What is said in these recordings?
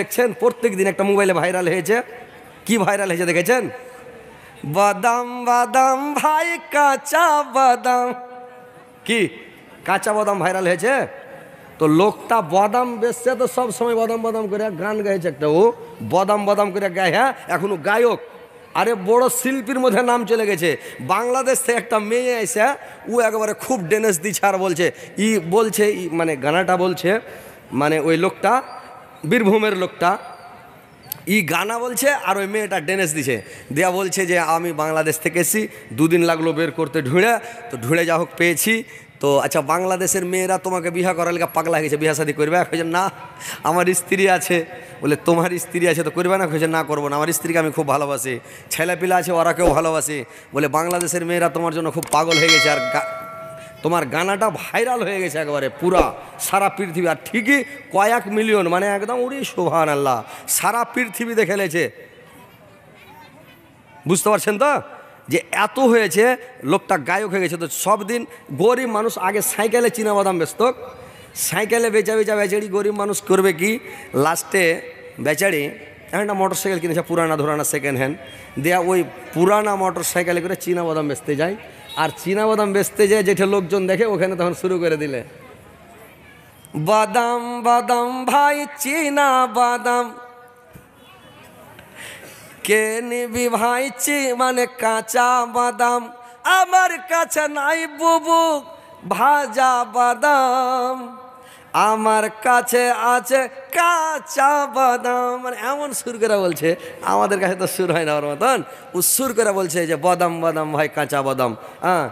দেখছেন প্রত্যেক দিন একটা মোবাইলে ভাইরাল হয়েছে কি ভাইরাল হয়েছে দেখেছেন বাদাম বাদাম ভাই কাঁচা বাদাম কি কাঁচা বাদাম ভাইরাল হয়েছে তো লোকটা বাদাম বেসছে তো সব সময় বাদাম বাদাম করে গান গাইছে একটা ও বাদাম বাদাম করে গায় হ্যাঁ এখনো গায়ক আরে বড় শিল্পীর মধ্যে নাম চলে গেছে বাংলাদেশ থেকে একটা মেয়ে এসে ও একেবারে খুব ডেনেস দিচ্ছে আর বলছে ই বলছে ই মানে গানাটা বলছে মানে ওই লোকটা বীরভূমের লোকটা ই গানা বলছে আর ওই মেয়েটা ডেনেস দিছে দেয়া বলছে যে আমি বাংলাদেশ থেকে এসি দুদিন লাগলো বের করতে ঢুঁড়ে তো ঢুঁড়ে যা হোক পেয়েছি তো আচ্ছা বাংলাদেশের মেয়েরা তোমাকে বিহা করার লেগে পাগলা গেছে বিহা শাদি করবে খোঁজেন না আমার স্ত্রী আছে বলে তোমার স্ত্রী আছে তো করবে না খোঁজেন না করবো না আমার স্ত্রীকে আমি খুব ভালোবাসি ছেলেপিলা আছে ওরা কেউ ভালোবাসে বলে বাংলাদেশের মেয়েরা তোমার জন্য খুব পাগল হয়ে গেছে আর তোমার গানাটা ভাইরাল হয়ে গেছে একবারে পুরা সারা পৃথিবী আর ঠিকই কয়েক মিলিয়ন মানে একদম উড়ি শোভান আল্লাহ সারা পৃথিবীতে খেলেছে বুঝতে পারছেন তো যে এত হয়েছে লোকটা গায়ক হয়ে গেছে তো সব দিন গরিব মানুষ আগে সাইকেলে বাদাম ব্যস্ত সাইকেলে বেচা বেচা বেচারি গরিব মানুষ করবে কি লাস্টে বেচারি একটা মোটর সাইকেল কিনেছে পুরানা ধরানা সেকেন্ড হ্যান্ড দেয়া ওই পুরানা মোটর সাইকেলে করে বাদাম বেচতে যায় আর বাদাম বেচতে যায় যেটা লোকজন দেখে ওখানে তখন শুরু করে দিলে বাদাম বাদাম ভাই চীনা বাদাম কে নিবি ভাই চি মানে কাঁচা বাদাম আমার কাছে নাই বুবু ভাজা বাদাম আমার কাছে আছে কাঁচা বাদাম মানে এমন সুর করে বলছে আমাদের কাছে তো সুর হয় না ওর মতন সুর করে বলছে যে বাদাম বাদাম ভাই কাঁচা বাদাম হ্যাঁ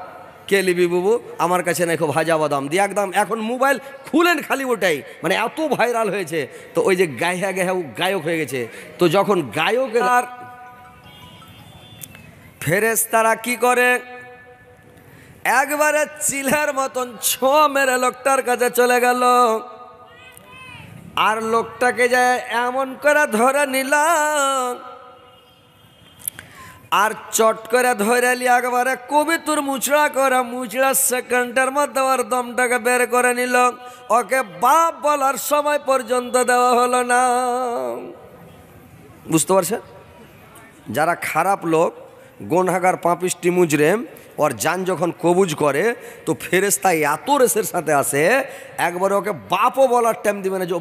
কে লিবি বুবু আমার কাছে খুব ভাজা বাদাম দিয়ে একদম এখন মোবাইল খুলেন খালি ওটাই মানে এত ভাইরাল হয়েছে তো ওই যে গাইহা ও গায়ক হয়ে গেছে তো যখন গায়কের আর ফেরেস তারা কী করে একবারে চিলের মতন ছ মেরে লোকটার কাছে চলে গেল আর লোকটাকে যায় এমন করে ধরে নিল আর চট করে ধরে লি একবারে কবি তোর মুচড়া করে মুচড়া সেকেন্ডের মধ্যে ওর দমটাকে বের করে নিল ওকে বাপ বলার সময় পর্যন্ত দেওয়া হলো না বুঝতে পারছেন যারা খারাপ লোক গোনহাগার পাপিষ্টি মুজরেম ওর যান যখন কবুজ করে তো ফেরেস্তা এত রেসের সাথে আসে একবারে ওকে বাপও বলার টাইম দেবে না যে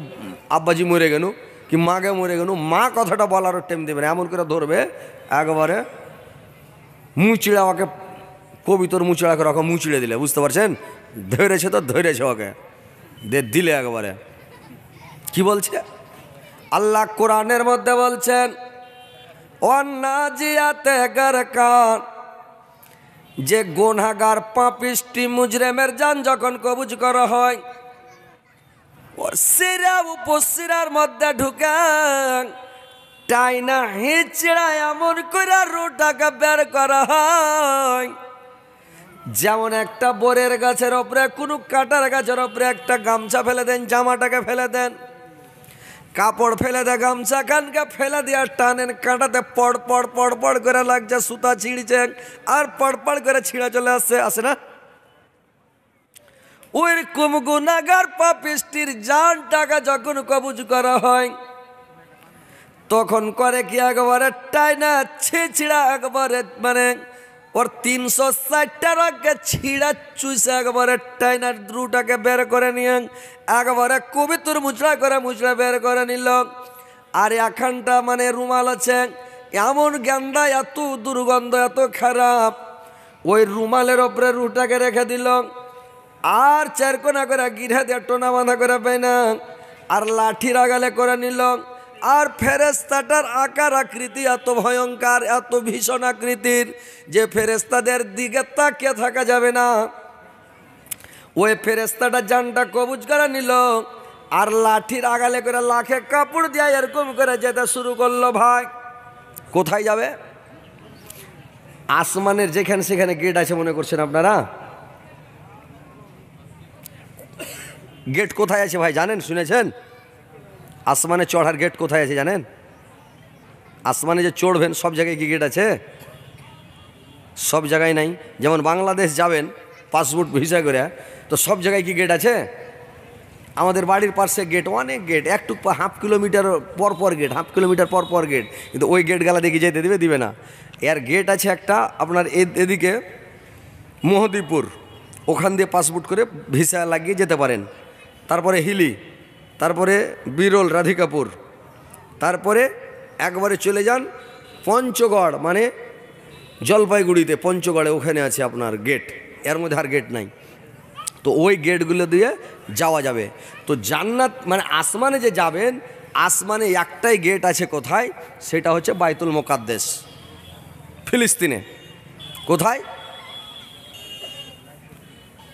আব্বাজি মরে গেল কি মাকে মরে গেল মা কথাটা বলারও টাইম দেবে না এমন করে ধরবে একবারে মুচিড়া ওকে কবিতর মুচিড়া করে ওকে মুচিড়ে দিলে বুঝতে পারছেন ধরেছে তো ধরেছে ওকে দে দিলে একবারে কি বলছে আল্লাহ কোরআনের মধ্যে বলছেন অন্না জিয়াতে গার কান যে গোনাগার পাপিষ্টি মুজরেমের যান যখন কবুজ করা হয় সিরা উপসিরার মধ্যে ঢুকান টাইনা হিচড়া এমন করে রোটাকে বের করা হয় যেমন একটা বোরের গাছের ওপরে কোনো কাটার গাছের ওপরে একটা গামছা ফেলে দেন জামাটাকে ফেলে দেন কাপড় ফেলে দে গামছা কানকে ফেলে দিয়ে আর টানেন কাঁটাতে পড় পড় পড় পড় করে লাগছে সুতা ছিঁড়ছে আর পড় পড় করে ছিঁড়ে চলে আসছে আসে না ওইরকম গুণাগার পাপিষ্টির যান টাকা যখন কবুজ করা হয় তখন করে কি একবারে টাইনা ছিঁড়া একবারে মানে ওর তিনশো ষাটটাকে ছিঁড়া চুইসে একবারে টাইনার দ্রুটাকে বের করে নিয়ে একবারে কবিতুর মুচড়া করে মুচড়া বের করে নিল আর এখানটা মানে রুমাল আছে এমন গ্যান্ডা এত দুর্গন্ধ এত খারাপ ওই রুমালের ওপরে রুটাকে রেখে দিল আর চারকোনা করে গিরে দিয়ে টোনা বাঁধা করে না আর লাঠির আগালে করে নিলাম আর ফেরেস্তাটার আকার আকৃতি এত ভয়ঙ্কর এত ভীষণ আকৃতির যে ফেরেস্তাদের দিকে তাকিয়ে থাকা যাবে না ওই ফেরেস্তাটা জানটা কবুজ করে নিল আর লাঠির আগালে করে লাখে কাপড় দিয়ে এরকম করে যেতে শুরু করলো ভাই কোথায় যাবে আসমানের যেখানে সেখানে গেট আছে মনে করছেন আপনারা গেট কোথায় আছে ভাই জানেন শুনেছেন আসমানে চড়ার গেট কোথায় আছে জানেন আসমানে যে চড়বেন সব জায়গায় কি গেট আছে সব জায়গায় নাই যেমন বাংলাদেশ যাবেন পাসপোর্ট ভিসা করে তো সব জায়গায় কি গেট আছে আমাদের বাড়ির পাশে গেট অনেক গেট একটু হাফ কিলোমিটার পর পর গেট হাফ কিলোমিটার পর পর গেট কিন্তু ওই গেট গেলা দেখি যেতে দেবে দিবে না এর গেট আছে একটা আপনার এদিকে মহদিপুর ওখান দিয়ে পাসপোর্ট করে ভিসা লাগিয়ে যেতে পারেন তারপরে হিলি তারপরে বিরল রাধিকাপুর তারপরে একবারে চলে যান পঞ্চগড় মানে জলপাইগুড়িতে পঞ্চগড়ে ওখানে আছে আপনার গেট এর মধ্যে আর গেট নাই তো ওই গেটগুলো দিয়ে যাওয়া যাবে তো জান্নাত মানে আসমানে যে যাবেন আসমানে একটাই গেট আছে কোথায় সেটা হচ্ছে বাইতুল মোকাদ্দেশ ফিলিস্তিনে কোথায়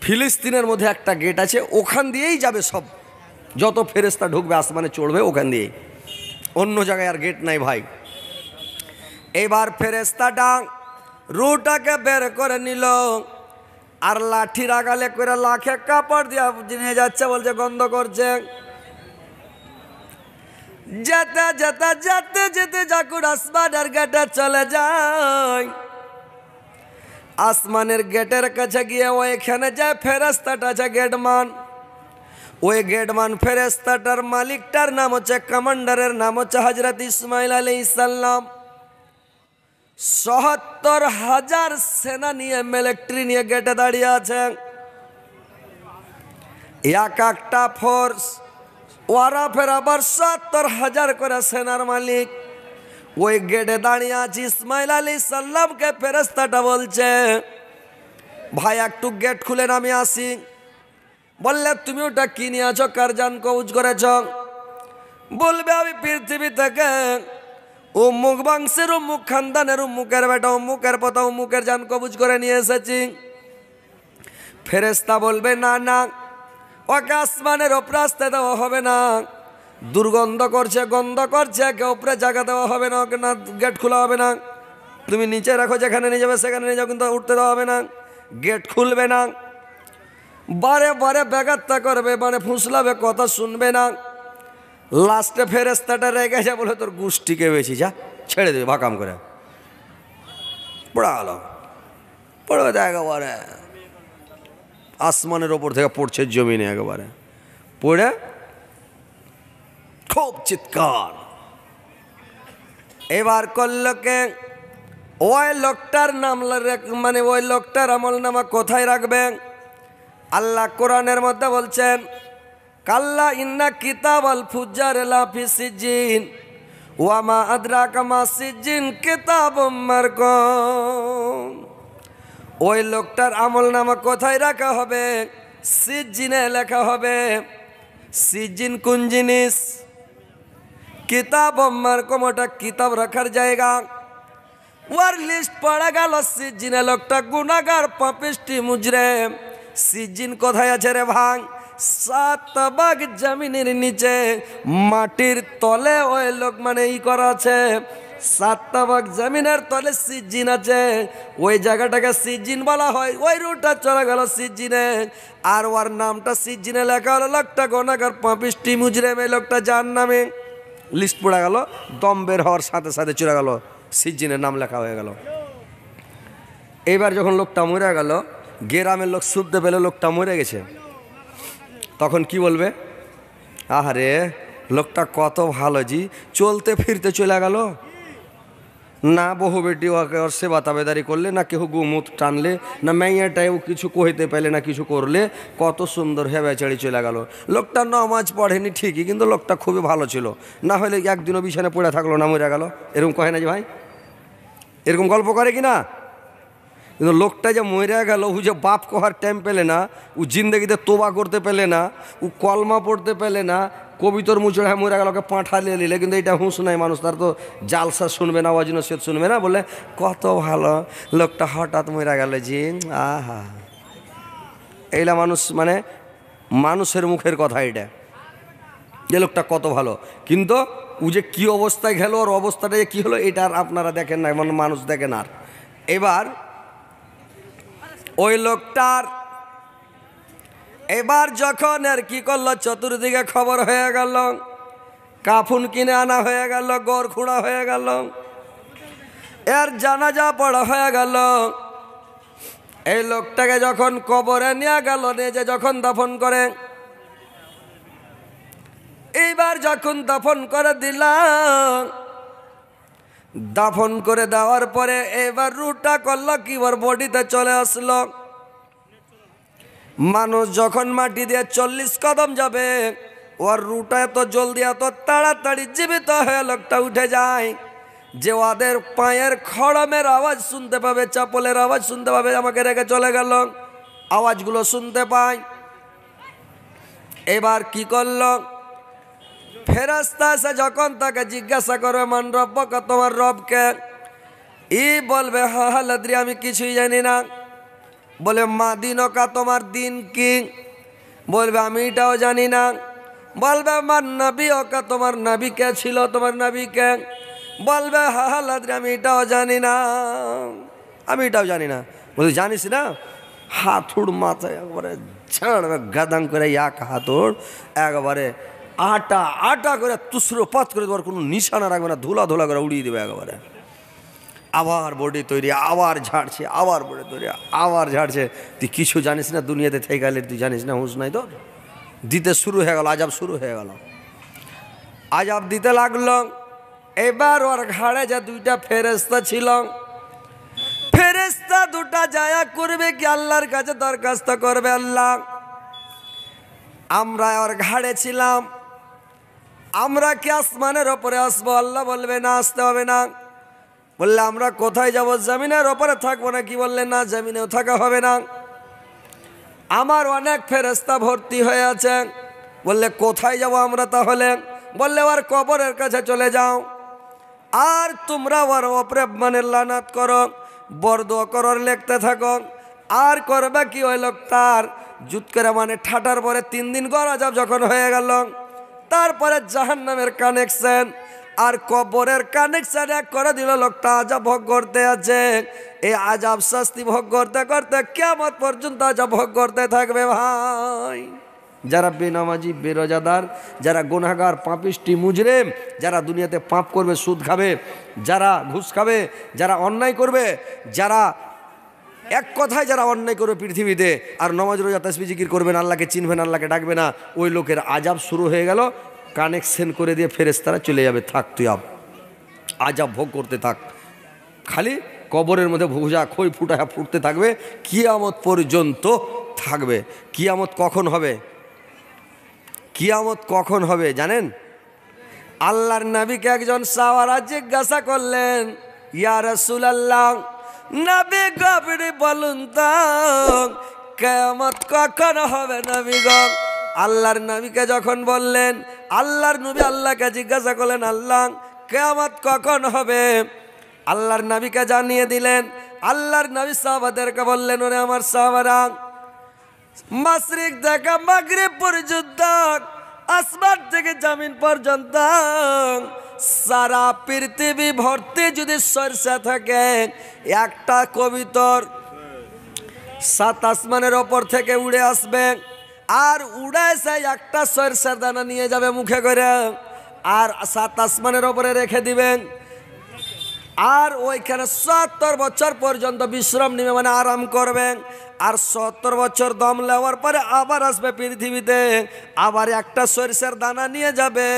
ফিলিস্তিনের মধ্যে একটা গেট আছে ওখান দিয়েই যাবে সব যত ফেরেস্তা ঢুকবে আসমানে চড়বে ওখান দিয়ে অন্য জায়গায় আর গেট নাই ভাই এবার ফেরেস্তাটা রুটাকে বের করে নিল আর লাঠি রাগালে করে লাখে কাপড় দিয়া নিয়ে যাচ্ছে বলছে গন্ধ করছে যেতে যেতে যেতে যেতে যাকুর আসমানের গেটে চলে যায় আসমানের গেটের কাছে গিয়ে ওইখানে যায় ফেরেস্তাটা আছে গেটমান ওই গেটমান ফেরেস্তাটার মালিকটার নাম হচ্ছে কমান্ডারের নাম হচ্ছে হজরত ইসমাইল আলী ইসাল্লাম সহাত্তর হাজার সেনা নিয়ে মিলিট্রি নিয়ে গেটে দাঁড়িয়ে আছে এক একটা ফোর্স ওরা ফের আবার সত্তর হাজার করে সেনার মালিক ওই গেটে দাঁড়িয়ে আছে ইসমাইল আলী সাল্লামকে ফেরেস্তাটা বলছে ভাই একটু গেট খুলেন আমি আসি বললে তুমি ওটা কি নিয়েছ কার যান কবজ করেছ বলবে আমি পৃথিবী থেকে মুখ বংশের মুখ খানদানের মুখের বেটা মুখের পথা মুখের যান কবুজ করে নিয়ে এসেছি ফেরেস্তা বলবে না না ওকে আসমানের অপরাস্তে দেওয়া হবে না দুর্গন্ধ করছে গন্ধ করছে একে ওপরে জায়গা দেওয়া হবে না ওকে না গেট খোলা হবে না তুমি নিচে রাখো যেখানে নিয়ে যাবে সেখানে নিয়ে যাও কিন্তু উঠতে দেওয়া হবে না গেট খুলবে না বারে বারে বেগাত্তা করবে মানে ফুসলাবে কথা শুনবে না লাস্টে ফেরেস্তাটা রেগে যা বলে তোর গুষ্টিকে বেশি যা ছেড়ে দেবে ভাকাম করে পড়া আলো পড়বে তো একেবারে আসমানের ওপর থেকে পড়ছে জমিনে একেবারে পড়ে খুব চিৎকার এবার কে ওই লোকটার নাম মানে ওই লোকটার আমল নামা কোথায় রাখবেন আল্লাহ কোরআনের মধ্যে বলছেন কাল্লা ইন্না কিতাব আল ফুজার লাফি সিজিন ওয়ামা আদ্রা কামা সিজিন কিতাব ওই লোকটার আমল নামা কোথায় রাখা হবে সিজিনে লেখা হবে সিজিন কোন জিনিস কিতাব মার্কম ওটা কিতাব রাখার জায়গা ওয়ার লিস্ট পড়া গেল সিজিনে লোকটা গুণাগার পাপিষ্টি মুজরে সিজিন কোথায় আছে রে ভাঙ সাত বাগ জমিনের নিচে মাটির তলে ওই লোক মানে ই করা আছে সাতটাবাগ জমিনের তলে সিজিন আছে ওই জায়গাটাকে সিজিন বলা হয় ওই রুটটা চলে গেল সিজিনে আর ওর নামটা সিজিনে লেখা হলো লোকটা গোনাকার পাঁপিসটি মুজরেম এই লোকটা যার নামে লিস্ট পড়ে গেল দম বের হওয়ার সাথে সাথে চলে গেল সিজিনের নাম লেখা হয়ে গেল এইবার যখন লোকটা মরে গেল গ্রামের লোক সুদ্ধে পেলে লোকটা মরে গেছে তখন কি বলবে আহারে লোকটা কত ভালো জি চলতে ফিরতে চলে গেল না বহু বেটি ওকে ওর সেবা তাবেদারি করলে না কেউ গুমুত টানলে না মেয়েটাই কিছু কহিতে পেলে না কিছু করলে কত সুন্দর হেবে চেড়ে চলে গেল লোকটা নমাজ পড়েনি ঠিকই কিন্তু লোকটা খুবই ভালো ছিল না হলে একদিনও বিছানে পড়ে থাকলো না মরে গেল এরকম কহে না যে ভাই এরকম গল্প করে কি না কিন্তু লোকটা যে মরে গেল ও যে বাপ কহার টাইম পেলে না ও জিন্দগিতে তোবা করতে পেলে না ও কলমা পড়তে পেলে না কবিতর মুচড়ে হ্যাঁ মরে গেল ওকে পাঁঠা নিয়ে নিলে কিন্তু এটা হুঁশ নাই মানুষ তার তো জালসা শুনবে না ওয়াজিন সে শুনবে না বলে কত ভালো লোকটা হঠাৎ মরে গেল জি আহা এইলা মানুষ মানে মানুষের মুখের কথা এটা যে লোকটা কত ভালো কিন্তু ও যে কী অবস্থায় গেল ওর অবস্থাটা যে কী হলো এটা আর আপনারা দেখেন না মানে মানুষ দেখেন আর এবার ওই লোকটার এবার যখন আর কি করলো চতুর্দিকে খবর হয়ে গেল কাফুন কিনে আনা হয়ে গেল গড় খুঁড়া হয়ে গেল এর জানাজা পড়া হয়ে গেল এই লোকটাকে যখন কবরে নিয়ে গেল নিয়ে যে যখন দাফন করে এইবার যখন দাফন করে দিলাম দাফন করে দেওয়ার পরে এবার রুটা করল কি ওর বডিতে চলে আসলো মানুষ যখন মাটি দিয়ে চল্লিশ কদম যাবে ওর রুটা এত জলদি এত তাড়াতাড়ি জীবিত হয়ে লোকটা উঠে যায় যে ওদের পায়ের খড়মের আওয়াজ শুনতে পাবে চাপলের আওয়াজ শুনতে পাবে আমাকে রেখে চলে গেল আওয়াজগুলো শুনতে পায় এবার কি করলো ফেরাস্তা এসে যখন তাকে জিজ্ঞাসা করবে মান রব তোমার রবকে ই বলবে হালাদ্রি আমি কিছুই জানি না বলে মা দিন কা তোমার দিন কি বলবে আমি এটাও জানি না বলবে মা নাবি ওকা তোমার কে ছিল তোমার নাবিকে বলবে হালাদ্রি আমি এটাও জানি না আমি এটাও জানি না বলি জানিস না হাতুড় মাথায় একবারে ছাড়বে গাদাং করে এক হাতুড় একবারে আটা আটা করে তুসরোপাত করে দেওয়ার কোনো নিশানা রাখবে না ধুলা ধুলা করে উড়িয়ে দেবে একেবারে আবার বডি তৈরি আবার ঝাড়ছে আবার বডি তৈরি আবার ঝাড়ছে তুই কিছু জানিস না দুনিয়াতে থেকে গেলে তুই জানিস না হুঁস নাই তোর দিতে শুরু হয়ে গেল আজাব শুরু হয়ে গেল আজাব দিতে লাগলো এবার ওর ঘাড়ে যা দুইটা ফেরেস্তা ছিল ফেরেস্তা দুটা যায়া করবে কি আল্লাহর কাছে দরখাস্ত করবে আল্লাহ আমরা ওর ঘাড়ে ছিলাম আমরা কি আসমানের ওপরে আসবো আল্লাহ বলবে না আসতে হবে না বললে আমরা কোথায় যাব জামিনের ওপরে থাকবো না কি বললেন না জামিনেও থাকা হবে না আমার অনেক ফেরেস্তা ভর্তি হয়ে আছে বললে কোথায় যাব আমরা তাহলে বললে ওর কবরের কাছে চলে যাও আর তোমরা ওর ওপরে মানে লানাত করো বর্দ করর লেখতে থাকো আর করবে কি ওই তার জুত করে মানে ঠাটার পরে তিন দিন যাব যখন হয়ে গেল তারপরে জাহান নামের কানেকশন আর কবরের কানেকশন এক করে দিল লোকটা আজা ভোগ করতে আছে এই আজাব শাস্তি ভোগ করতে করতে কেমন পর্যন্ত আজাব ভোগ করতে থাকবে ভাই যারা বেনামাজি বেরোজাদার যারা গুনাগার পাপিষ্টি মুজরেম যারা দুনিয়াতে পাপ করবে সুদ খাবে যারা ঘুষ খাবে যারা অন্যায় করবে যারা এক কথায় যারা অন্যায় করবে পৃথিবীতে আর নমাজ রোজা তাসবি জিকির করবে না আল্লাহকে চিনবে না আল্লাহকে ডাকবে না ওই লোকের আজাব শুরু হয়ে গেল কানেকশন করে দিয়ে ফেরেস তারা চলে যাবে থাক তুই আব আজাব ভোগ করতে থাক খালি কবরের মধ্যে ভুজা খই ফুটা ফুটতে থাকবে কিয়ামত পর্যন্ত থাকবে কিয়ামত কখন হবে কিয়ামত কখন হবে জানেন আল্লাহর নাবিকে একজন সাওয়ারা জিজ্ঞাসা করলেন ইয়া রসুল আল্লাহ নাবি গবড়ি বলুন কেয়ামত কখন হবে নবী গব আল্লাহর নবীকে যখন বললেন আল্লাহর নবী আল্লাহকে জিজ্ঞাসা করলেন আল্লাহ কেয়ামত কখন হবে আল্লাহর নবীকে জানিয়ে দিলেন আল্লাহর নবী সাহাবাদেরকে বললেন ওরে আমার সাহাবারা মাসরিক দেখা মাগরে পর্যন্ত আসমান থেকে জামিন পর্যন্ত সারা পৃথিবী ভর্তি যদি সরষা থাকে একটা কবিতর সাত আসমানের ওপর থেকে উড়ে আসবে আর উড়ে সেই একটা সরষার দানা নিয়ে যাবে মুখে করে আর সাত আসমানের ওপরে রেখে দিবেন আর ওইখানে সত্তর বছর পর্যন্ত বিশ্রাম নেবে মানে আরাম করবেন আর সত্তর বছর দম নেওয়ার পরে আবার আসবে পৃথিবীতে আবার একটা সরিষার দানা নিয়ে যাবে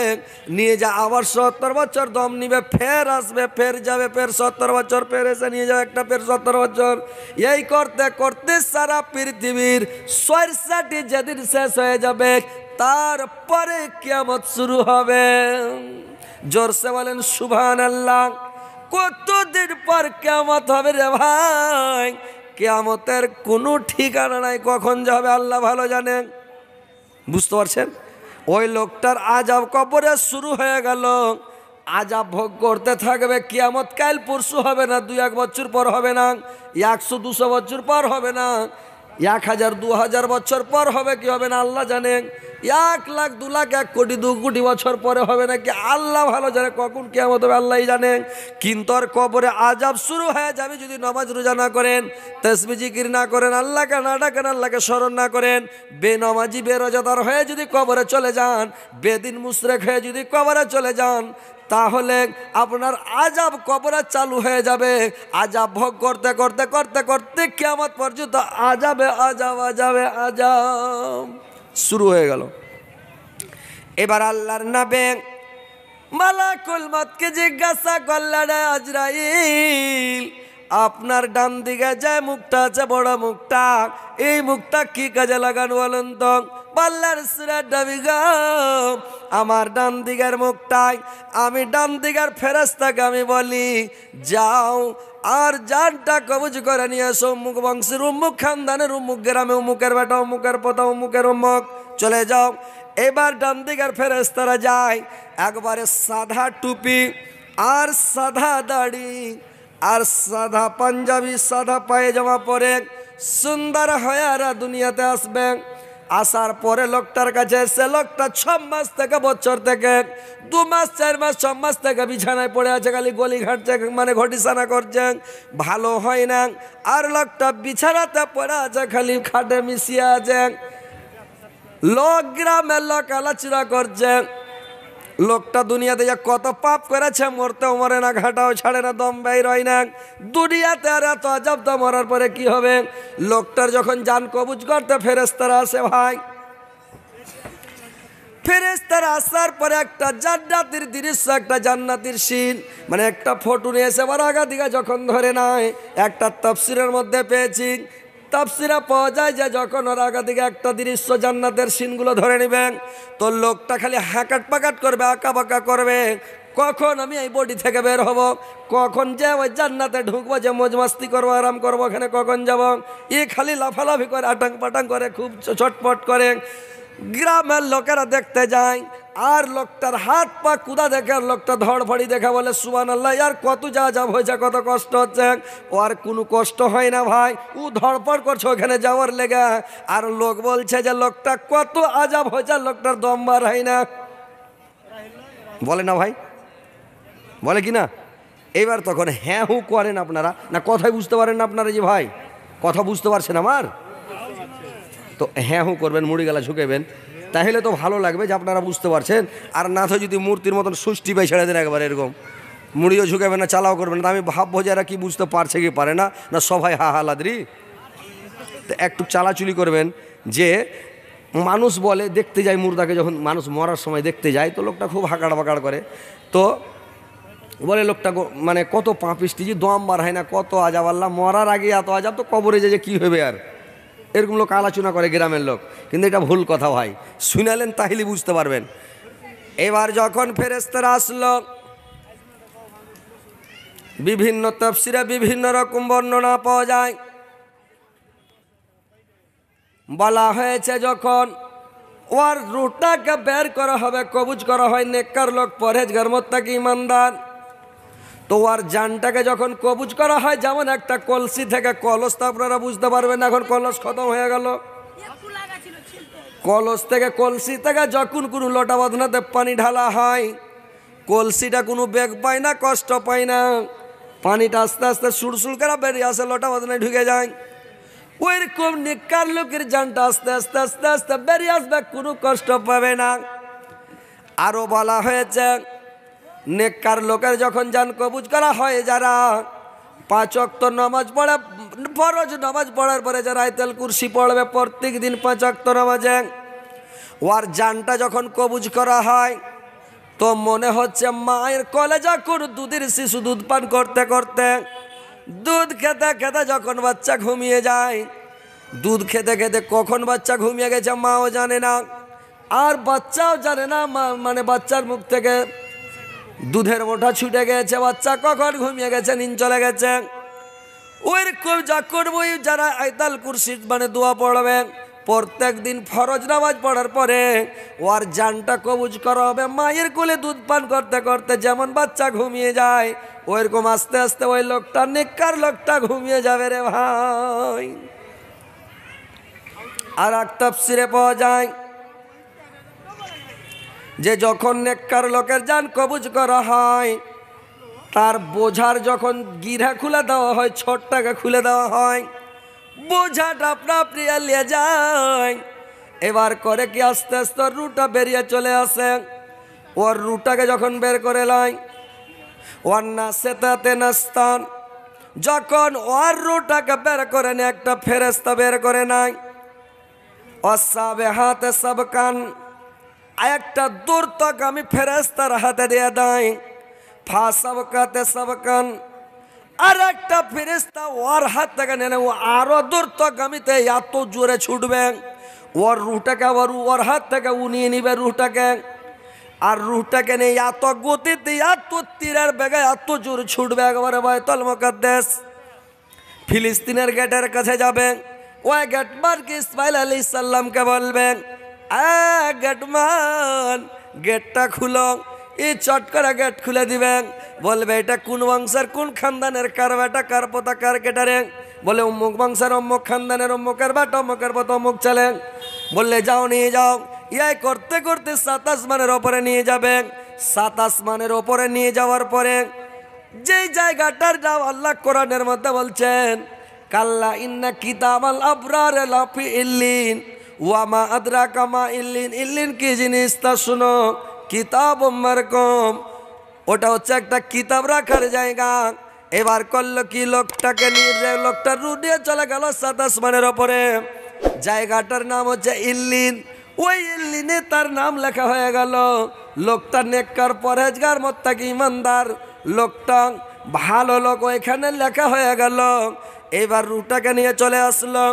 নিয়ে যা আবার সত্তর বছর দম নিবে ফের আসবে ফের যাবে ফের সত্তর বছর ফের এসে নিয়ে যাবে একটা ফের সত্তর বছর এই করতে করতে সারা পৃথিবীর সরিষাটি যেদিন শেষ হয়ে যাবে তারপরে কেমন শুরু হবে জোরসে বলেন সুভান আল্লাহ কতদিন পর কেমত হবে রে ভাই কেয়ামতের কোনো ঠিকানা নাই কখন যাবে আল্লাহ ভালো জানেন বুঝতে পারছেন ওই লোকটার আজাব কবরে শুরু হয়ে গেল আজাব ভোগ করতে থাকবে কিয়ামত কাল পরশু হবে না দু এক বছর পর হবে না একশো দুশো বছর পর হবে না এক হাজার দু হাজার বছর পর হবে কি হবে না আল্লাহ জানেন এক লাখ দু লাখ এক কোটি দু কোটি বছর পরে হবে নাকি আল্লাহ ভালো জানে কখন কেমন হবে আল্লাহ জানে কিন্তু আর কবরে আজাব শুরু হয়ে যাবে যদি নমাজ রোজা না করেন তসবি জিকির না করেন আল্লাহকে না ডাকেন আল্লাহকে স্মরণ না করেন বেনমাজি বেরোজাদার হয়ে যদি কবরে চলে যান বেদিন মুশরেক হয়ে যদি কবরে চলে যান তাহলে আপনার আজাব কবরে চালু হয়ে যাবে আজাব ভোগ করতে করতে করতে করতে কেমন পর্যন্ত আজাবে আজাব আজাবে আজাব শুরু হয়ে গেল এবার আল্লাহর নামে মালাকুল মতকে জিজ্ঞাসা করলেন আজরাইল আপনার ডান দিকে যায় মুখটা আছে বড় মুখটা এই মুখটা কি কাজে লাগানো বলেন তো পাল্লার সিরাত ডাবি আমার ডান দিকের মুখটাই আমি ডান দিগার ফেরাস্তাকে আমি বলি যাও আর যারটা কবুজ করে নিয়ে আসো অমুক বংশের উম্মুক খানদানের উম্মুক গ্রামে উমুকের বেটা উমুকের পোতা উমুকের উম্মুক চলে যাও এবার ডান দিকের ফেরেস্তারা যায় একবারে সাদা টুপি আর সাদা দাড়ি আর সাদা পাঞ্জাবি সাদা পায়ে জামা পরে সুন্দর হয়ারা দুনিয়াতে আসবেন আসার পরে লোকটার কাছে সে লোকটা ছ মাস থেকে বছর থেকে দু মাস চার মাস ছ মাস থেকে বিছানায় পড়ে আছে খালি গলি ঘাটছে মানে ঘটিসানা করছেন ভালো হয় না আর লোকটা বিছানাতে পড়ে আছে খালি খাটে মিশিয়ে আছে লোক গ্রামের লোক আলোচনা করছে লোকটা দুনিয়াতে যা কত পাপ করেছে মরতেও মরে না ঘাটাও ছাড়ে না দম ব্যয় রয় না দুনিয়াতে আর এত অজাব্দ মরার পরে কি হবে লোকটার যখন যান কবুজ করতে ফেরেস্তারা আসে ভাই ফেরেস্তার আসার পরে একটা জান্নাতির দৃশ্য একটা জান্নাতির শিল মানে একটা ফটো নিয়ে এসে আবার আগা দিঘা যখন ধরে নাই একটা তফসিরের মধ্যে পেয়েছি তাপসিরা পাওয়া যায় যে যখন ওর আগা দিকে একটা দৃশ্য জান্নাতের সিনগুলো ধরে নেবেন তো লোকটা খালি হাঁকাট পাকাট করবে আঁকা বাঁকা করবে কখন আমি এই বডি থেকে বের হব কখন যে ওই জান্নাতে ঢুকবো যে মজমাস্তি করবো আরাম করবো ওখানে কখন যাব এ খালি লাফালাফি করে আটাং পাটাং করে খুব ছটপট করে গ্রামের লোকেরা দেখতে যায় আর লোকটার হাত পা কুদা দেখে আর লোকটা ধড়ফড়ি দেখে বলে সুবান আল্লাহ আর কত যা যা হয়েছে কত কষ্ট হচ্ছে হ্যাঁ? ও আর কোনো কষ্ট হয় না ভাই ও ধড়ফড় করছে ওখানে যাওয়ার লেগে আর লোক বলছে যে লোকটা কত আজাব হয়েছে লোকটার দমবার হয় না বলে না ভাই বলে কি না এবার তখন হ্যাঁ হু করেন আপনারা না কথাই বুঝতে পারেন না আপনারা যে ভাই কথা বুঝতে পারছেন আমার তো হ্যাঁ হু করবেন মুড়ি গালা ঝুঁকেবেন তাহলে তো ভালো লাগবে যে আপনারা বুঝতে পারছেন আর না তো যদি মূর্তির মতন সুষ্টি পাই ছেড়ে দেন একবার এরকম মুড়িও ঝুঁকেবেন না চালাও করবেন না আমি ভাববো যারা কি বুঝতে পারছে কি পারে না না সবাই হা হা লাদ্রি তো একটু চালাচুলি করবেন যে মানুষ বলে দেখতে যায় মুর্দাকে যখন মানুষ মরার সময় দেখতে যায় তো লোকটা খুব হাঁকাড় বাঁকাড় করে তো বলে লোকটা মানে কত পাঁপিস্টি যে দম বার হয় না কত আজাব আল্লাহ মরার আগে এত আজাব তো কবরে যে কি হবে আর এরকম লোক আলোচনা করে গ্রামের লোক কিন্তু এটা ভুল কথা ভাই শুনালেন তাহলে বুঝতে পারবেন এবার যখন ফেরেস্তার আসলো বিভিন্ন তফসিরা বিভিন্ন রকম বর্ণনা পাওয়া যায় বলা হয়েছে যখন ওর রুটাকে বের করা হবে কবুজ করা হয় নেককার লোক পরেজগার মোত্তাকি ইমানদার তো ওর জানটাকে যখন কবুজ করা হয় যেমন একটা কলসি থেকে কলস তো আপনারা বুঝতে পারবেন এখন কলস খতম হয়ে গেল কলস থেকে কলসি থেকে যখন কোনো লোটা বদনাতে পানি ঢালা হয় কলসিটা কোনো বেগ পায় না কষ্ট পায় না পানিটা আস্তে আস্তে সুড়সুড় করে বেরিয়ে আসে লোটা বদনে ঢুকে যায় ওইরকম নিকার লোকের জানটা আস্তে আস্তে আস্তে আস্তে বেরিয়ে আসবে কোনো কষ্ট পাবে না আরও বলা হয়েছে নেককার লোকের যখন যান কবুজ করা হয় যারা পাঁচ অক্ত নামাজ পড়ে ফরজ নামাজ পড়ার পরে যারা আইতেল কুর্সি পড়বে প্রত্যেক দিন পাঁচ অক্ত নামাজে ওর যানটা যখন কবুজ করা হয় তো মনে হচ্ছে মায়ের কলেজা কোন দুধের শিশু দুধ পান করতে করতে দুধ খেতে খেতে যখন বাচ্চা ঘুমিয়ে যায় দুধ খেতে খেতে কখন বাচ্চা ঘুমিয়ে গেছে মাও জানে না আর বাচ্চাও জানে না মানে বাচ্চার মুখ থেকে দুধের মোটা ছুটে গেছে বাচ্চা কখন ঘুমিয়ে গেছে নিন চলে গেছে ওইরকম যা করবো যারা আয়তাল কুরসি মানে দোয়া পড়বে প্রত্যেক দিন ফরজ নামাজ পড়ার পরে ওর জানটা কবুজ করা হবে মায়ের কোলে দুধ পান করতে করতে যেমন বাচ্চা ঘুমিয়ে যায় ওইরকম আস্তে আস্তে ওই লোকটা নিকার লোকটা ঘুমিয়ে যাবে রে ভাই আর এক সিরে পাওয়া যায় যে যখন নেককার লোকের যান কবুজ করা হয় তার বোঝার যখন গিরা খুলে দেওয়া হয় ছটটাকে খুলে দেওয়া হয় বোঝাটা আপনা আপনি এলিয়ে যায় এবার করে কি আস্তে আস্তে রুটা বেরিয়ে চলে আসে ওর রুটাকে যখন বের করে লয় ওর না সেতাতে নাস্তান যখন ওর রুটাকে বের করে নেয় একটা ফেরেস্তা বের করে নেয় অসাবে হাতে সব কান একটা দূর তক আমি ফেরেস্তার হাতে দিয়ে দাই ফা সবকাতে সবকান আর একটা ফেরেস্তা ওর হাত থেকে নেন ও আরো দূর তক আমিতে এত জোরে ছুটবে ওর রুটাকে আবার ওর হাত থেকে নিয়ে নিবে রুহটাকে আর রুহটাকে নেই এত গতিতে এত তীরের বেগে এত জোরে ছুটবে একবারে তল দেশ ফিলিস্তিনের গেটের কাছে যাবে ওই গেটমার্ক ইসমাইল আলি ইসাল্লামকে বলবেন গেটমান গেটটা খুলো এই চট করে গেট খুলে দিবেন বলবে এটা কোন বংশের কোন খানদানের কার বেটা কার পোতা কার কেটারে বলে অমুক বংশের অমুক খানদানের অমুকের বাট অমুকের পথ অমুক চালেন বললে যাও নিয়ে যাও ইয়াই করতে করতে সাত আসমানের ওপরে নিয়ে যাবে সাত আসমানের ওপরে নিয়ে যাওয়ার পরে যেই জায়গাটার যাও আল্লাহ কোরআনের মধ্যে বলছেন কাল্লা ইন্না কিতাব আল আবরার লাফি ইল্লিন ওয়ামা আদ্রা কামা ইল্লিন ইল্লিন কি জিনিস তা শুনো কিতাব মারকম ওটা হচ্ছে একটা কিতাব রাখার জায়গা এবার করলো কি লোকটাকে নিয়ে লোকটা রুডিয়ে চলে গেল সাত আসমানের ওপরে জায়গাটার নাম হচ্ছে ইল্লিন ওই ইল্লিনে তার নাম লেখা হয়ে গেল লোকটা নেককার পরেজগার মত্তাকি ইমানদার লোকটা ভালো লোক ওইখানে লেখা হয়ে গেল এবার রুটাকে নিয়ে চলে আসলো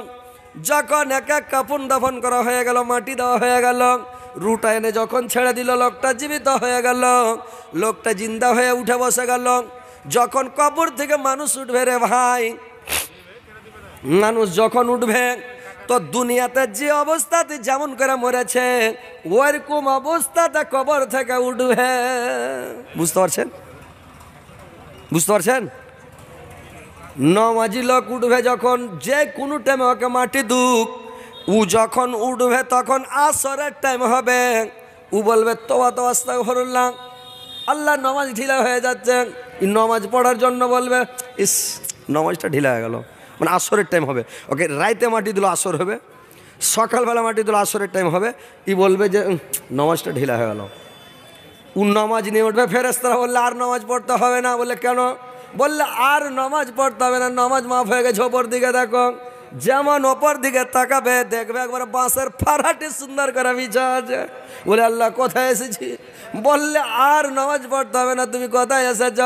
যখন এক এক কাপন দাফন করা হয়ে গেল মাটি দেওয়া হয়ে গেল রুটা এনে যখন ছেড়ে দিল লোকটা জীবিত হয়ে গেল লোকটা জিন্দা হয়ে উঠে বসে গেল যখন কবর থেকে মানুষ উঠবে রে ভাই মানুষ যখন উঠবে তো দুনিয়াতে যে অবস্থাতে যেমন করে মরেছে ওইরকম অবস্থাতে কবর থেকে উঠবে বুঝতে পারছেন বুঝতে পারছেন নমাজি লোক উঠবে যখন যে কোনো টাইমে ওকে মাটি দুক উ যখন উঠবে তখন আসরের টাইম হবে উ বলবে তোয়া তো আস্তা হরুল্লাহ আল্লাহ নমাজ ঢিলা হয়ে যাচ্ছে নমাজ পড়ার জন্য বলবে ইস নমাজটা ঢিলা হয়ে গেল মানে আসরের টাইম হবে ওকে রাইতে মাটি দিল আসর হবে সকালবেলা মাটি দিল আসরের টাইম হবে ই বলবে যে নমাজটা ঢিলা হয়ে গেল উ নমাজ নিয়ে উঠবে ফেরেস্তারা বললে আর নমাজ পড়তে হবে না বলে কেন বললে আর নমাজ পড়তে হবে না নমাজ মাফ হয়ে গেছে ওপর দিকে দেখো যেমন ওপর দিকে তাকাবে দেখবে একবার বাঁশের ফারাটি সুন্দর করে মিছা আছে বলে আল্লাহ কোথায় এসেছি বললে আর নামাজ পড়তে হবে না তুমি কোথায় এসেছ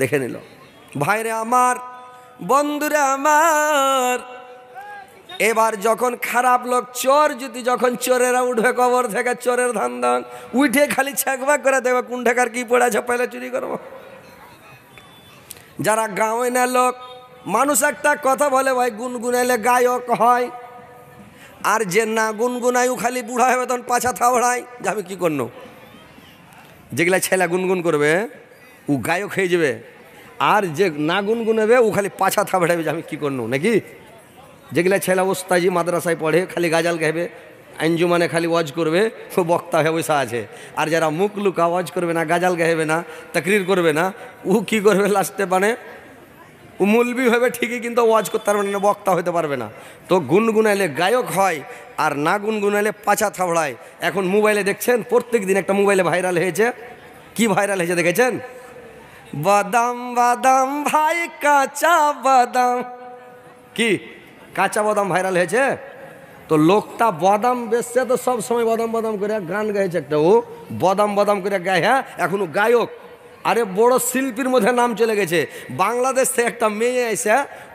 দেখে নিল ভাইরে আমার বন্ধুরে আমার এবার যখন খারাপ লোক চোর যদি যখন চোরেরা উঠবে কবর থেকে চোরের ধান উঠে খালি ছাকবা করে দেবে কোন ঢাকার কি পড়েছে পাইলে পেলে চুরি করবো যারা গাঁয়ে না লোক মানুষ একটা কথা বলে ভাই গুনগুনাইলে গায়ক হয় আর যে না গুনগুনায় খালি বুড়া হবে তখন পাছা থাওড়ায় যে আমি কী করলো যেগুলা ছেলে গুনগুন করবে ও গায়ক হয়ে যাবে আর যে না গুনগুনাবে ও খালি পাছা থাবড়াবে যে আমি কী করলো নাকি যেগুলা ছেলে ওস্তাজি মাদ্রাসায় পড়ে খালি গাজাল গাইবে আঞ্জুমানে খালি ওয়াজ করবে ও বক্তা হয়ে বসা আছে আর যারা মুখ লুকা ওয়াজ করবে না গাজাল গাইবে না তাকরির করবে না ও কি করবে লাস্টে মানে ও মুলবি হবে ঠিকই কিন্তু ওয়াজ করতে পারবে না বক্তা হতে পারবে না তো গুনগুনাইলে গায়ক হয় আর না গুনগুনাইলে পাচা থাবড়ায় এখন মোবাইলে দেখছেন প্রত্যেক দিন একটা মোবাইলে ভাইরাল হয়েছে কি ভাইরাল হয়েছে দেখেছেন বাদাম বাদাম ভাই কাঁচা বাদাম কি কাঁচা বাদাম ভাইরাল হয়েছে তো লোকটা বদাম বেচছে তো সব সময় বদাম বদাম করে গান গাইছে একটা ও বদাম বদাম করে গায় হ্যাঁ এখনো গায়ক আরে বড় শিল্পীর মধ্যে নাম চলে গেছে বাংলাদেশ থেকে একটা মেয়ে এসে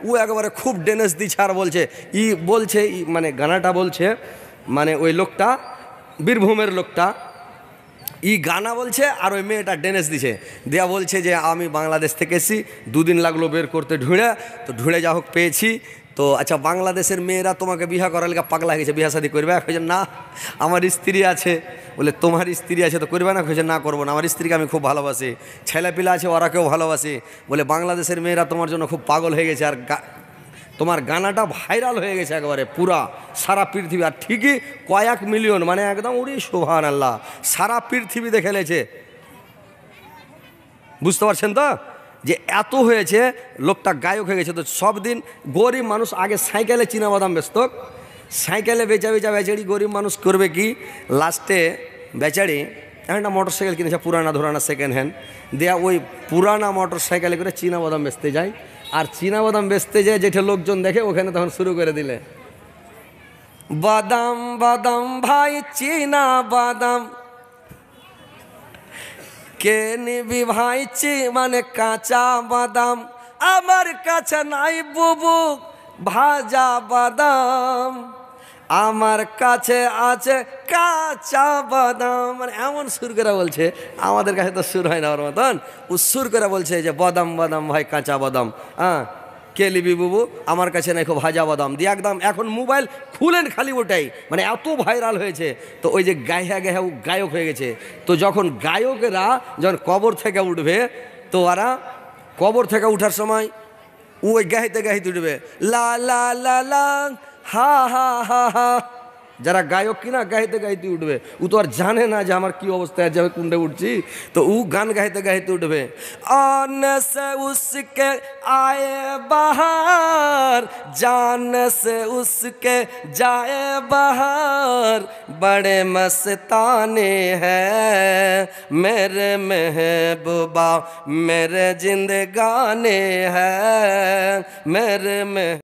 ও একেবারে খুব ডেনেস দিচ্ছে আর বলছে ই বলছে ই মানে গানাটা বলছে মানে ওই লোকটা বীরভূমের লোকটা ই গানা বলছে আর ওই মেয়েটা ডেনেস দিছে দেয়া বলছে যে আমি বাংলাদেশ থেকে এসি দুদিন লাগলো বের করতে ঢুঁড়ে তো ঢুঁড়ে যা হোক পেয়েছি তো আচ্ছা বাংলাদেশের মেয়েরা তোমাকে বিহা করার লেগে পাগলা গেছে বিহা শাদি করবে খুঁজে না আমার স্ত্রী আছে বলে তোমার স্ত্রী আছে তো করবে না কয়েছে না করবো না আমার স্ত্রীকে আমি খুব ভালোবাসি ছেলেপিলা আছে ওরা কেউ ভালোবাসে বলে বাংলাদেশের মেয়েরা তোমার জন্য খুব পাগল হয়ে গেছে আর তোমার গানাটা ভাইরাল হয়ে গেছে একবারে পুরা সারা পৃথিবী আর ঠিকই কয়েক মিলিয়ন মানে একদম উড়ি শোভান আল্লাহ সারা পৃথিবী দেখে বুঝতে পারছেন তো যে এত হয়েছে লোকটা গায়ক হয়ে গেছে তো সব দিন গরিব মানুষ আগে সাইকেলে বাদাম ব্যস্ত সাইকেলে বেচা বেচা বেচারি গরিব মানুষ করবে কি লাস্টে বেচারি একটা মোটর সাইকেল কিনেছে পুরানা ধরানা সেকেন্ড হ্যান্ড দেয়া ওই পুরানা মোটর সাইকেলে করে বাদাম বেচতে যায় আর বাদাম বেচতে যায় যেটা লোকজন দেখে ওখানে তখন শুরু করে দিলে বাদাম বাদাম ভাই চীনা বাদাম কে নিবি ভাইচি মানে কাঁচা বাদাম আমার কাছে নাই বুবু ভাজা বাদাম আমার কাছে আছে কাঁচা বাদাম মানে এমন সুর করে বলছে আমাদের কাছে তো সুর হয় না ওর মতন ও সুর করে বলছে যে বাদাম বাদাম ভাই কাঁচা বাদাম হ্যাঁ কে লিবি বুবু আমার কাছে না খুব ভাজা বাদাম দিয়ে একদম এখন মোবাইল খুলেন খালি ওটাই মানে এত ভাইরাল হয়েছে তো ওই যে গায়ে গায়া গায়ক হয়ে গেছে তো যখন গায়কেরা যখন কবর থেকে উঠবে তো ওরা কবর থেকে উঠার সময় ওই গাহিতে গাহিতে উঠবে লা লা লা লা হা হা হা হা যারা গায়ক কিনা গাইতে গাইতে উঠবে ও তো আর জানে না যে আমার কি অবস্থায় যাবে কুন্ডে উঠছি তো ও গান গাইতে গাইতে উঠবে আন সে উসকে আয়ে বাহার জান সে উসকে যায় বাহার বড়ে মস্তানে হ্যাঁ মেরে মেহবুবা মেরে জিন্দগানে হ্যাঁ মেরে মেহ